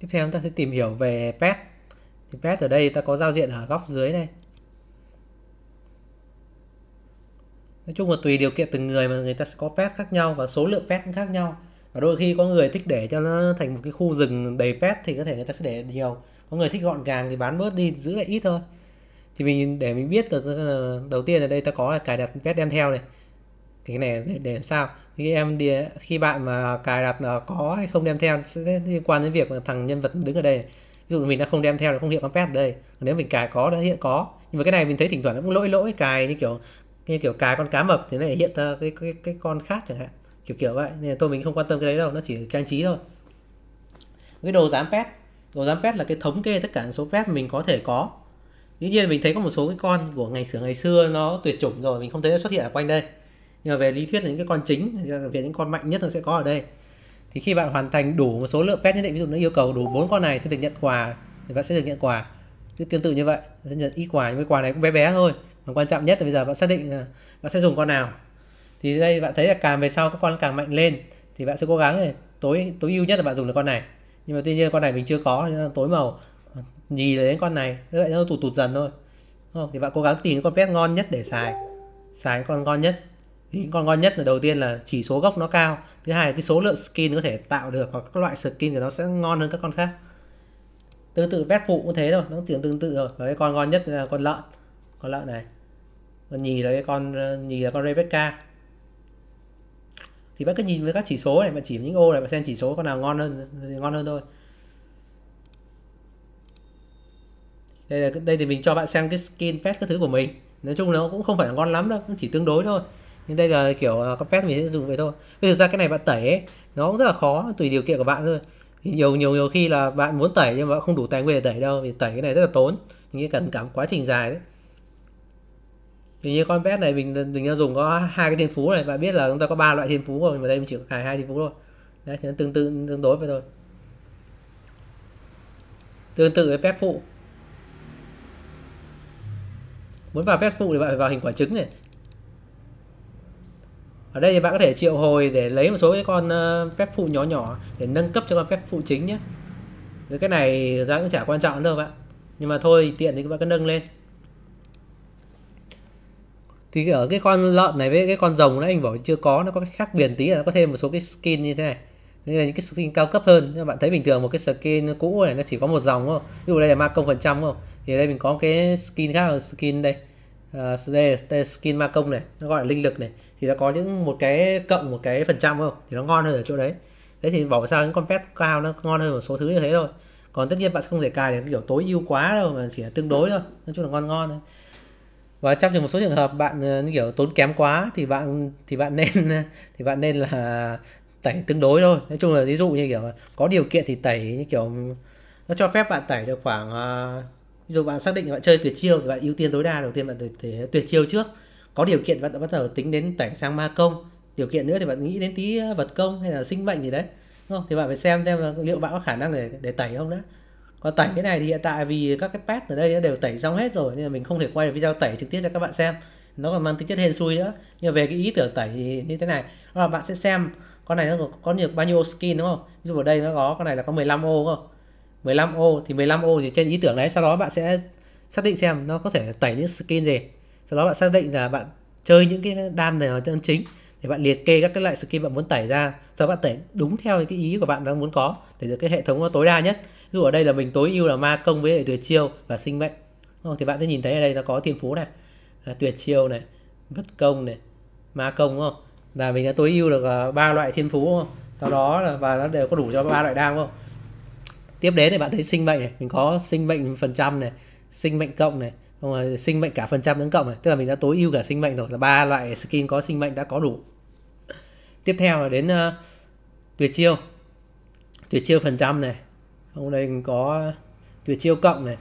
tiếp theo chúng ta sẽ tìm hiểu về pet thì pet ở đây ta có giao diện ở góc dưới này nói chung là tùy điều kiện từng người mà người ta sẽ có pet khác nhau và số lượng pet cũng khác nhau và đôi khi có người thích để cho nó thành một cái khu rừng đầy pet thì có thể người ta sẽ để nhiều có người thích gọn gàng thì bán bớt đi giữ lại ít thôi thì mình để mình biết được đầu tiên ở đây ta có cài đặt pet đem theo này thì cái này để làm sao khi em đi khi bạn mà cài đặt ờ, có hay không đem theo sẽ liên quan đến việc thằng nhân vật đứng ở đây ví dụ mình đã không đem theo là không hiện con pet ở đây nếu mình cài có đã hiện có nhưng mà cái này mình thấy thỉnh thoảng nó cũng lỗi lỗi cài như kiểu như kiểu cài con cá mập thì nó lại hiện ra cái, cái cái con khác chẳng hạn kiểu kiểu vậy nên tôi mình không quan tâm cái đấy đâu nó chỉ trang trí thôi cái đồ giám pet đồ giám pet là cái thống kê tất cả số pet mình có thể có dĩ nhiên mình thấy có một số cái con của ngày xưa ngày xưa nó tuyệt chủng rồi mình không thấy nó xuất hiện ở quanh đây nhưng mà về lý thuyết là những cái con chính về những con mạnh nhất nó sẽ có ở đây thì khi bạn hoàn thành đủ một số lượng pet nhất định ví dụ nó yêu cầu đủ bốn con này sẽ được nhận quà thì bạn sẽ được nhận quà cứ tương tự như vậy sẽ nhận ít quà nhưng cái quà này cũng bé bé thôi mà quan trọng nhất là bây giờ bạn xác định là bạn sẽ dùng con nào thì đây bạn thấy là càng về sau các con càng mạnh lên thì bạn sẽ cố gắng để tối tối ưu nhất là bạn dùng được con này nhưng mà tuy nhiên con này mình chưa có nên là tối màu nhì đến con này vậy nó tụt tụt dần thôi Đúng không thì bạn cố gắng tìm con pet ngon nhất để xài xài con ngon nhất những con ngon nhất là đầu tiên là chỉ số gốc nó cao thứ hai là cái số lượng skin có thể tạo được hoặc các loại skin của nó sẽ ngon hơn các con khác tương tự pet phụ cũng thế thôi nó tưởng tương tự rồi và cái con ngon nhất là con lợn con lợn này con nhì là cái con ờ, nhì là con Rebecca thì bạn cứ nhìn với các chỉ số này bạn chỉ những ô này bạn xem chỉ số con nào ngon hơn thì ngon hơn thôi đây là đây thì mình cho bạn xem cái skin pet các thứ của mình nói chung nó cũng không phải là ngon lắm đâu nó chỉ tương đối thôi nhưng đây là kiểu à, con pet mình sẽ dùng vậy thôi bây giờ ra cái này bạn tẩy ấy, nó cũng rất là khó tùy điều kiện của bạn thôi nhiều nhiều nhiều khi là bạn muốn tẩy nhưng mà không đủ tài nguyên để tẩy đâu vì tẩy cái này rất là tốn nhưng cần cả một quá trình dài đấy thì như con pet này mình mình đã dùng có hai cái thiên phú này bạn biết là chúng ta có ba loại thiên phú rồi mà đây mình chỉ có hai hai thiên phú thôi đấy thì nó tương tự tương đối vậy thôi tương tự với pet phụ muốn vào pet phụ thì bạn phải vào hình quả trứng này ở đây thì bạn có thể triệu hồi để lấy một số cái con ờ, phép phụ nhỏ nhỏ để nâng cấp cho con phép phụ chính nhé Rồi cái này ra cũng chả quan trọng đâu bạn nhưng mà thôi tiện thì các bạn cứ nâng lên thì ở cái con lợn này với cái con rồng nãy anh bảo chưa có nó có cái khác biệt tí là nó có thêm một số cái skin như thế này nên là những cái skin cao cấp hơn các bạn thấy bình thường một cái skin cũ này nó chỉ có một dòng không ví dụ đây là ma công phần trăm không thì ở đây mình có cái skin khác là skin đây uh, đây skin ma công này nó gọi là linh lực này thì nó có những một cái cộng một cái phần trăm không thì nó ngon hơn ở chỗ đấy thế thì bảo sao những con pet cao nó ngon hơn một số thứ như thế thôi còn tất nhiên bạn không thể cài được kiểu tối ưu quá đâu mà chỉ là tương đối thôi nói chung là ngon ngon thôi và trong một số trường hợp bạn ờ, như kiểu tốn kém quá thì bạn thì bạn nên thì bạn nên là tẩy tương đối thôi nói chung là ví dụ như kiểu có điều kiện thì tẩy như kiểu nó cho phép bạn tẩy được khoảng ờ, ví dụ bạn xác định bạn chơi tuyệt chiêu thì bạn ưu tiên tối đa đầu tiên bạn để tuyệt chiêu trước có điều kiện bạn bắt đầu tính đến tẩy sang ma công điều kiện nữa thì bạn nghĩ đến tí ờ, vật công hay là sinh mệnh gì đấy đúng không thì bạn phải xem xem liệu bạn có khả năng để để tẩy không đấy còn tẩy cái này thì hiện tại vì các cái pet ở đây đều tẩy xong hết rồi nên là mình không thể quay video tẩy trực tiếp cho các bạn xem nó còn mang tính chất hên xui nữa nhưng mà về cái ý tưởng tẩy thì như thế này đó là bạn sẽ xem con này nó có, có nhiều bao nhiêu skin đúng không ví dụ ở đây nó có con này là có 15 ô đúng không 15 ô thì 15 ô thì trên ý tưởng đấy sau đó bạn sẽ xác định xem nó có thể tẩy những skin gì sau đó bạn xác định là bạn chơi những cái đam này là chân chính thì bạn liệt kê các cái loại skin bạn muốn tẩy ra sau bạn tẩy đúng theo cái ý của bạn đang muốn có để được cái hệ thống nó tối đa nhất ví dụ ở đây là mình tối ưu là ma công với tuyệt chiêu và sinh mệnh không thì bạn sẽ nhìn thấy ở đây nó có thiên phú này là tuyệt chiêu này bất công này ma công đúng không là mình đã tối ưu được à, ba loại thiên phú không sau đó là và nó đều có đủ cho ba loại đam không tiếp đến thì bạn thấy sinh mệnh này mình có sinh mệnh phần trăm này sinh mệnh cộng này không rồi sinh mệnh cả phần trăm lẫn cộng này tức là mình đã tối ưu cả sinh mệnh rồi là ba loại skin có sinh mệnh đã có đủ tiếp theo là đến uh, tuyệt chiêu tuyệt chiêu phần trăm này hôm đây mình có tuyệt chiêu cộng này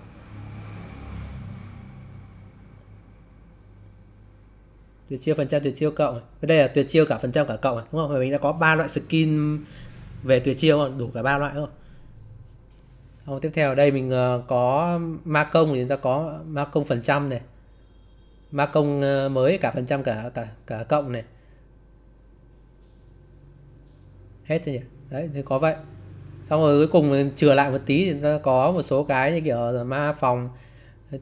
tuyệt chiêu phần trăm tuyệt chiêu cộng bên đây là tuyệt chiêu cả phần trăm cả cộng đúng không mình đã có ba loại skin về tuyệt chiêu đủ cả ba loại không không, ờ, tiếp theo ở đây mình ờ, có ma công thì chúng ta có ma công phần trăm này ma công ờ, mới cả phần trăm cả cả cả cộng này hết rồi nhỉ đấy thì có vậy xong rồi cuối cùng mình chừa lại một tí thì chúng ta có một số cái như kiểu là ma phòng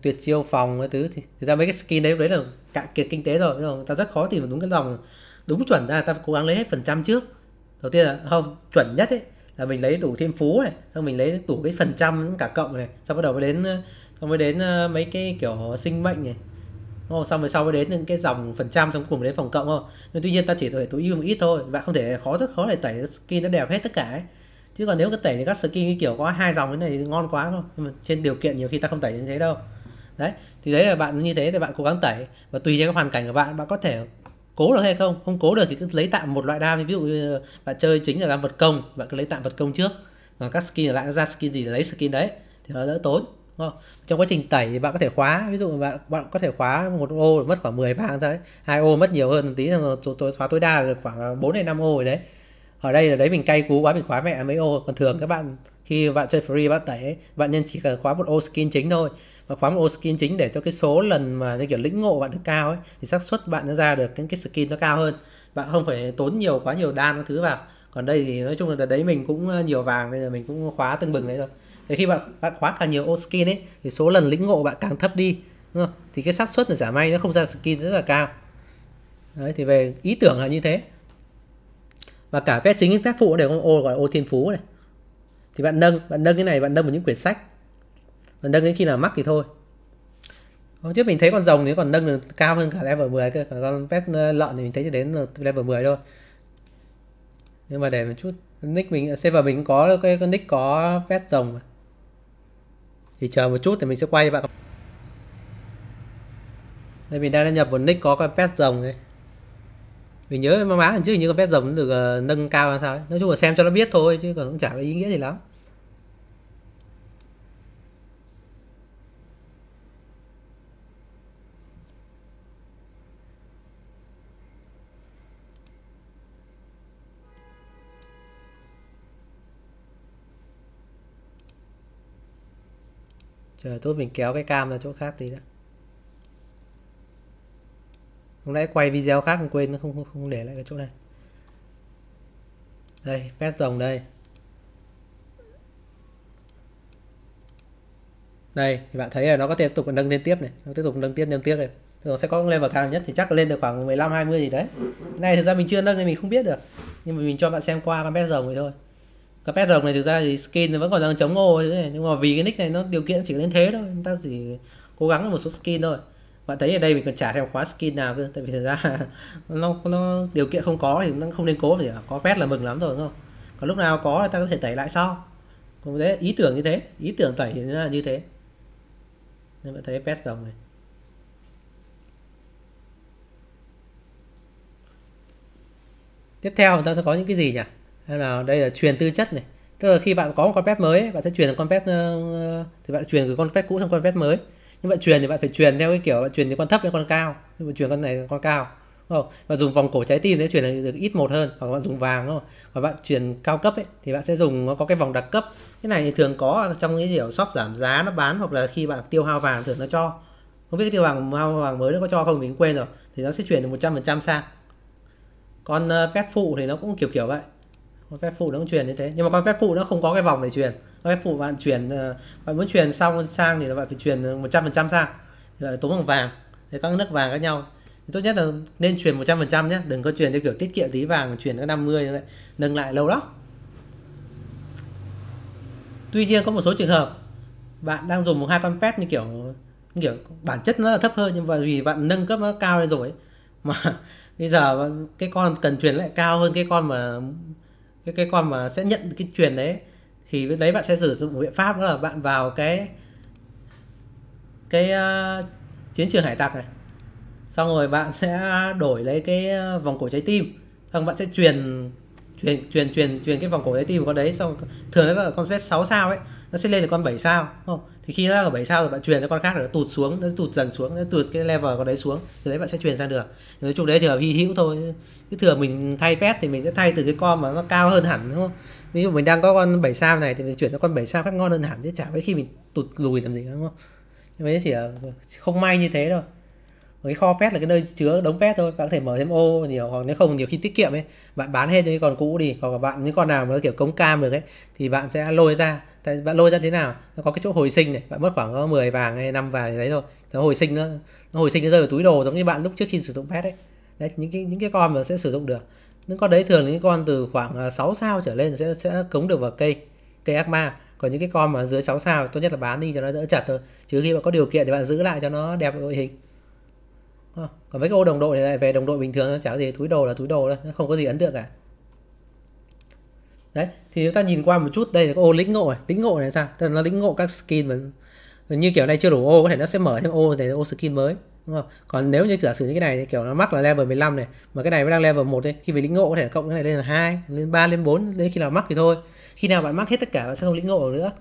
tuyệt chiêu phòng cái thứ thì thực ta mấy cái skin đấy đấy là cạn kiệt kinh tế rồi nhưng mà ta rất khó tìm được đúng cái dòng đúng chuẩn ra ta cố gắng lấy hết phần trăm trước đầu tiên là không chuẩn nhất ấy là mình lấy đủ thêm phú này xong mình lấy đủ cái phần trăm cả cộng này xong bắt đầu mới đến xong mới đến ờ, mấy cái kiểu sinh mệnh này đúng không? xong rồi sau mới đến những cái dòng phần trăm xong cùng đến phòng cộng không nhưng tuy nhiên ta chỉ có thể tối ưu một ít thôi bạn không thể khó rất khó để tẩy skin nó đẹp hết tất cả ấy. chứ còn nếu cứ tẩy thì các skin như kiểu có hai dòng cái này thì ngon quá thôi, nhưng mà trên điều kiện nhiều khi ta không tẩy như thế đâu đấy thì đấy là bạn như thế thì bạn cố gắng tẩy và tùy theo cái hoàn cảnh của bạn bạn có thể cố được hay không không cố được thì cứ lấy tạm một loại đam ví dụ như bạn chơi chính là đam vật công bạn cứ lấy tạm vật công trước còn các skin lại ra skin gì lấy skin đấy thì nó đỡ tốn đúng không? trong quá trình tẩy thì bạn có thể khóa ví dụ bạn bạn có thể khóa một ô mất khoảng 10 vàng thôi hai ô mất nhiều hơn một tí tối khóa tối đa là khoảng 4 đến 5 ô rồi đấy ở đây là đấy mình cay cú quá mình khóa mẹ mấy ô còn thường các bạn khi bạn chơi free bạn tẩy bạn nhân chỉ cần khóa một ô skin chính thôi và khóa một ô skin chính để cho cái số lần mà như kiểu lĩnh ngộ bạn được cao ấy thì xác suất bạn nó ra được những cái skin nó cao hơn bạn không phải tốn nhiều quá nhiều đan các thứ vào còn đây thì nói chung là đấy mình cũng ờ, nhiều vàng nên là mình cũng khóa từng bừng đấy rồi thì khi bạn bạn khóa càng nhiều ô skin ấy thì số lần lĩnh ngộ bạn càng thấp đi đúng không thì cái xác suất là giả may nó không ra skin rất là cao đấy thì về ý tưởng là như thế và cả phép chính phép phụ đều có ô gọi là ô thiên phú này thì bạn nâng bạn nâng cái này bạn nâng vào những quyển sách bạn nâng đến khi nào mắc thì thôi hôm trước mình thấy con rồng thì còn nâng được cao hơn cả level 10 cơ còn con pet ờ, lợn thì mình thấy chỉ đến level 10 thôi nhưng mà để một chút nick mình server mình cũng có cái con nick có pet rồng mà. thì chờ một chút thì mình sẽ quay cho bạn đây mình đang nhập một nick có con pet rồng đây mình nhớ má má lần trước như con pet rồng được uh, nâng cao hay sao ấy. nói chung là xem cho nó biết thôi chứ còn cũng chả có ý nghĩa gì lắm chờ tốt mình kéo cái cam ra chỗ khác tí đã hôm nãy quay video khác không quên nó không, không không để lại cái chỗ này đây pet rồng đây đây thì bạn thấy là nó có tiếp tục nâng lên tiếp này nó tiếp tục nâng tiếp nâng tiếp này nó sẽ có lên vào cao nhất thì chắc lên được khoảng 15 20 gì đấy cái này thực ra mình chưa nâng thì mình không biết được nhưng mà mình cho bạn xem qua con pet rồng rồi thôi cái pet rồng này thực ra thì skin vẫn còn đang chống ô thế này nhưng mà vì cái nick này nó điều kiện chỉ đến thế thôi chúng ta chỉ cố gắng một số skin thôi bạn thấy ở đây mình còn trả theo khóa skin nào cơ tại vì thực ra nó nó điều kiện không có thì nó không nên cố gì à, có pet là mừng lắm rồi đúng không còn lúc nào có thì ta có thể tẩy lại sau còn thế ý tưởng như thế ý tưởng tẩy thì là như thế nên bạn thấy pet rồng này tiếp theo chúng ta sẽ có những cái gì nhỉ hay là đây là truyền tư chất này tức là khi bạn có một con pet mới bạn sẽ truyền con pet ờ, thì bạn truyền từ con pet cũ sang con pet mới nhưng bạn truyền thì bạn phải truyền theo cái kiểu bạn truyền từ con thấp đến con cao bạn truyền con này đến con cao đúng không và dùng vòng cổ trái tim để truyền được ít một hơn hoặc bạn dùng vàng đúng không và bạn truyền cao cấp ấy thì bạn sẽ dùng nó có cái vòng đặc cấp cái này thì thường có trong những kiểu shop giảm giá nó bán hoặc là khi bạn tiêu hao vàng thường nó cho không biết cái tiêu vàng hao vàng mới nó có cho không mình quên rồi thì nó sẽ chuyển được một trăm phần trăm sang còn ờ, pet phụ thì nó cũng kiểu kiểu vậy con phép phụ nó cũng truyền như thế nhưng mà con phép phụ nó không có cái vòng để truyền con phép phụ bạn truyền ờ, bạn muốn truyền xong sang thì là bạn phải truyền 100% ờ, sang thì lại tốn bằng vàng thì các nước vàng khác nhau tốt nhất là nên truyền 100% nhé đừng có truyền theo kiểu tiết kiệm tí vàng truyền đến 50 như vậy nâng lại lâu lắm tuy nhiên có một số trường hợp bạn đang dùng một hai con phép như kiểu như kiểu bản chất nó là thấp hơn nhưng mà vì bạn nâng cấp nó cao lên rồi ấy. mà bây giờ cái con cần truyền lại cao hơn cái con mà cái cái con mà sẽ nhận cái truyền đấy thì với đấy bạn sẽ sử dụng biện pháp đó là bạn vào cái cái uh, chiến trường hải tặc này xong rồi bạn sẽ đổi lấy cái ờ, vòng cổ trái tim xong bạn sẽ truyền truyền truyền truyền truyền cái vòng cổ trái tim của con đấy xong thường nó là con vết 6 sao ấy nó sẽ lên được con 7 sao không thì khi nó ở 7 sao rồi bạn truyền cho con khác nó tụt xuống nó tụt dần xuống nó tụt cái level con đấy xuống thì đấy bạn sẽ truyền sang được nói chung đấy chỉ là hy hữu thôi chứ thừa mình thay pet thì mình sẽ thay từ cái con mà nó cao hơn hẳn đúng không ví dụ mình đang có con 7 sao này thì mình chuyển cho con 7 sao khác ngon hơn hẳn chứ chả mấy khi mình tụt lùi làm gì đúng không nhưng mà chỉ là không may như thế thôi cái kho pet là cái nơi chứa đống pet thôi bạn có thể mở thêm ô nhiều hoặc nếu không nhiều khi tiết kiệm ấy bạn bán hết những con cũ đi hoặc là bạn những con nào mà nó kiểu cống cam được ấy thì bạn sẽ lôi ra tại bạn lôi ra thế nào nó có cái chỗ hồi sinh này bạn mất khoảng 10 vàng hay năm vàng gì đấy thôi nó hồi sinh nó, nó hồi sinh nó rơi vào túi đồ giống như bạn lúc trước khi sử dụng pet đấy đấy những cái những cái con mà sẽ sử dụng được những con đấy thường những con từ khoảng 6 à, sao trở lên sẽ sẽ cống được vào cây cây ác ma còn những cái con mà dưới 6 sao tốt nhất là bán đi cho nó đỡ chặt thôi chứ khi mà có điều kiện thì bạn giữ lại cho nó đẹp đội hình ờ, còn mấy cái ô đồng đội này lại về đồng đội bình thường nó chả gì túi đồ là túi đồ thôi không có gì ấn tượng cả đấy thì chúng ta nhìn qua một chút đây là ô lĩnh ngộ này lĩnh ngộ này sao tức là nó lĩnh ngộ các skin mà như kiểu này chưa đủ ô có thể nó sẽ mở thêm ô để ô skin mới đúng không còn nếu như giả sử như cái này kiểu nó mắc là level 15 này mà cái này mới đang level 1 đấy khi về lĩnh ngộ có thể cộng cái này lên là hai lên ba lên 4 đến khi nào mắc thì thôi khi nào bạn mắc hết tất cả bạn sẽ không lĩnh ngộ nữa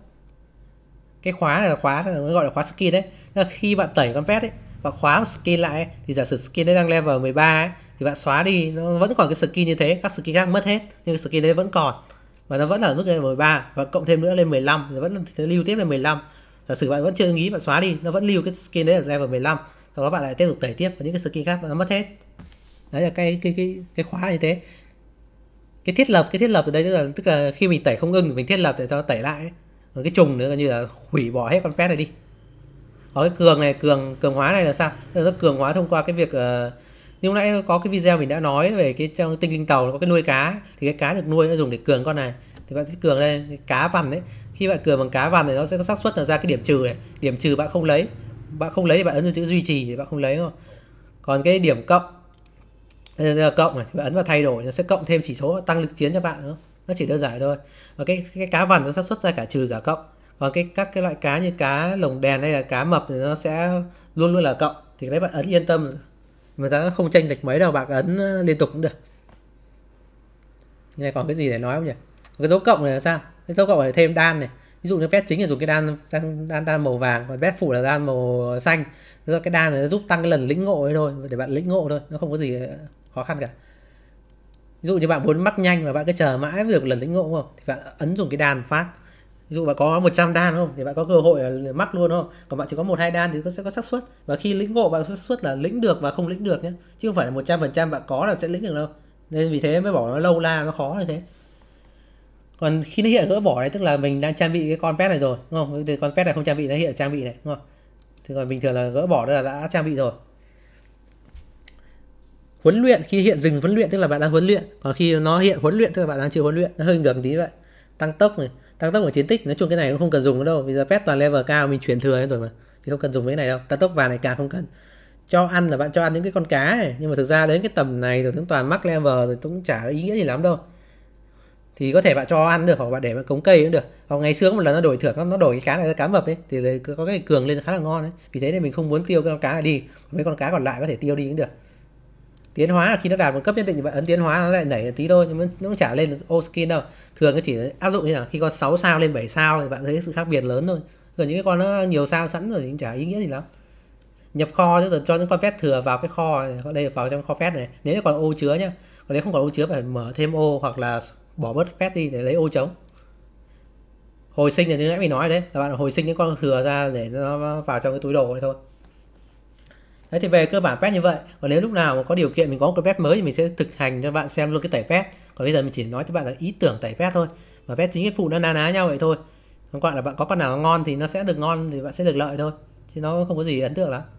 cái khóa này là khóa nó gọi là khóa skin đấy là khi bạn tẩy con pet ấy và khóa một skin lại ấy, thì giả sử skin đấy đang level 13 ấy, thì bạn xóa đi nó vẫn còn cái skin như thế các skin khác mất hết nhưng skin đấy vẫn còn và nó vẫn ở mức lên 13 và cộng thêm nữa lên 15 thì vẫn lưu tiếp lên 15 giả sử bạn vẫn chưa nghĩ bạn xóa đi nó vẫn lưu cái skin đấy ở level 15 sau đó bạn lại tiếp tục tẩy tiếp và những cái skin khác nó mất hết đấy là cái cái cái cái khóa như thế cái thiết lập cái thiết lập ở đây tức là tức là khi mình tẩy không ngưng mình thiết lập để cho tẩy lại rồi cái trùng nữa là như là hủy bỏ hết con pet này đi ở cái cường này cường cường hóa này là sao nó cường hóa thông qua cái việc uh, như hôm nãy có cái video mình đã nói về cái trong tinh linh tàu nó có cái nuôi cá thì cái cá được nuôi nó dùng để cường con này thì bạn thích cường lên cá vằn đấy khi bạn cường bằng cá vằn thì nó sẽ có xác suất là ra cái điểm trừ này điểm trừ bạn không lấy bạn không lấy thì bạn ấn chữ duy trì thì bạn không lấy không còn cái điểm cộng đây là cộng này thì bạn ấn vào thay đổi nó sẽ cộng thêm chỉ số tăng lực chiến cho bạn nữa nó chỉ đơn giản thôi và cái cái cá vằn nó xác suất ra cả trừ cả cộng còn cái các cái loại cá như cá lồng đèn hay là cá mập thì nó sẽ luôn luôn là cộng thì đấy bạn ấn yên tâm mà giá không tranh lệch mấy đâu bạn ấn ờ, liên tục cũng được như này còn cái gì để nói không nhỉ cái dấu cộng này là sao cái dấu cộng này thêm đan này ví dụ như pet chính là dùng cái đan đan đan, đan màu vàng còn pet phụ là đan màu xanh do cái đan này giúp tăng cái lần lĩnh ngộ ấy thôi để bạn lĩnh ngộ thôi nó không có gì ờ, khó khăn cả ví dụ như bạn muốn mắc nhanh mà bạn cứ chờ mãi được lần lĩnh ngộ không thì bạn ấn dùng cái đan phát ví dụ bạn có 100 đan không thì bạn có cơ hội là mắc luôn không còn bạn chỉ có một hai đan thì có sẽ có xác suất và khi lĩnh ngộ bạn có xác suất là lĩnh được và không lĩnh được nhé chứ không phải là một trăm phần trăm bạn có là sẽ lĩnh được đâu nên vì thế mới bỏ nó lâu la nó khó như thế còn khi nó hiện gỡ bỏ đấy tức là mình đang trang bị cái con pet này rồi đúng không từ con pet này không trang bị nó hiện trang bị này đúng không thì còn bình thường là gỡ bỏ là đã trang bị rồi huấn luyện khi hiện dừng huấn luyện tức là bạn đang huấn luyện còn khi nó hiện huấn luyện tức là bạn đang chưa huấn luyện nó hơi ngược tí vậy tăng tốc này tăng tốc của chiến tích nói chung cái này cũng không cần dùng nữa đâu bây giờ pet toàn level cao mình chuyển thừa rồi mà thì không cần dùng cái này đâu tăng tốc vàng này càng không cần cho ăn là bạn cho ăn những cái con cá này nhưng mà thực ra đến cái tầm này rồi cũng toàn mắc level rồi cũng chả ý nghĩa gì lắm đâu thì có thể bạn cho ăn được hoặc bạn để bạn cống cây cũng được hoặc ngày xưa một lần nó đổi thưởng nó, đổi cái cá này cá mập ấy thì có cái cường lên khá là ngon ấy vì thế nên mình không muốn tiêu cái con cá này đi mấy con cá còn lại có thể tiêu đi cũng được tiến hóa là khi nó đạt một cấp nhất định thì bạn ấn tiến hóa nó lại nảy tí thôi nhưng mà nó cũng chả lên ô skin đâu thường nó chỉ áp dụng như là khi con 6 sao lên 7 sao thì bạn thấy sự khác biệt lớn thôi còn những cái con nó nhiều sao sẵn rồi thì cũng chả ý nghĩa gì lắm nhập kho chứ rồi cho những con pet thừa vào cái kho này. đây là vào trong kho pet này nếu còn ô chứa nhá còn nếu không còn ô chứa phải mở thêm ô hoặc là bỏ bớt pet đi để lấy ô trống hồi sinh là như nãy mình nói đấy là bạn hồi sinh những con thừa ra để nó vào trong cái túi đồ này thôi đấy thì về cơ bản pet như vậy còn nếu lúc nào mà có điều kiện mình có một cái pet mới thì mình sẽ thực hành cho bạn xem luôn cái tẩy pet còn bây giờ mình chỉ nói cho bạn là ý tưởng tẩy pet thôi và pet chính cái phụ nó na ná nhau vậy thôi còn gọi là bạn có con nào ngon thì nó sẽ được ngon thì bạn sẽ được lợi thôi chứ nó không có gì ấn tượng lắm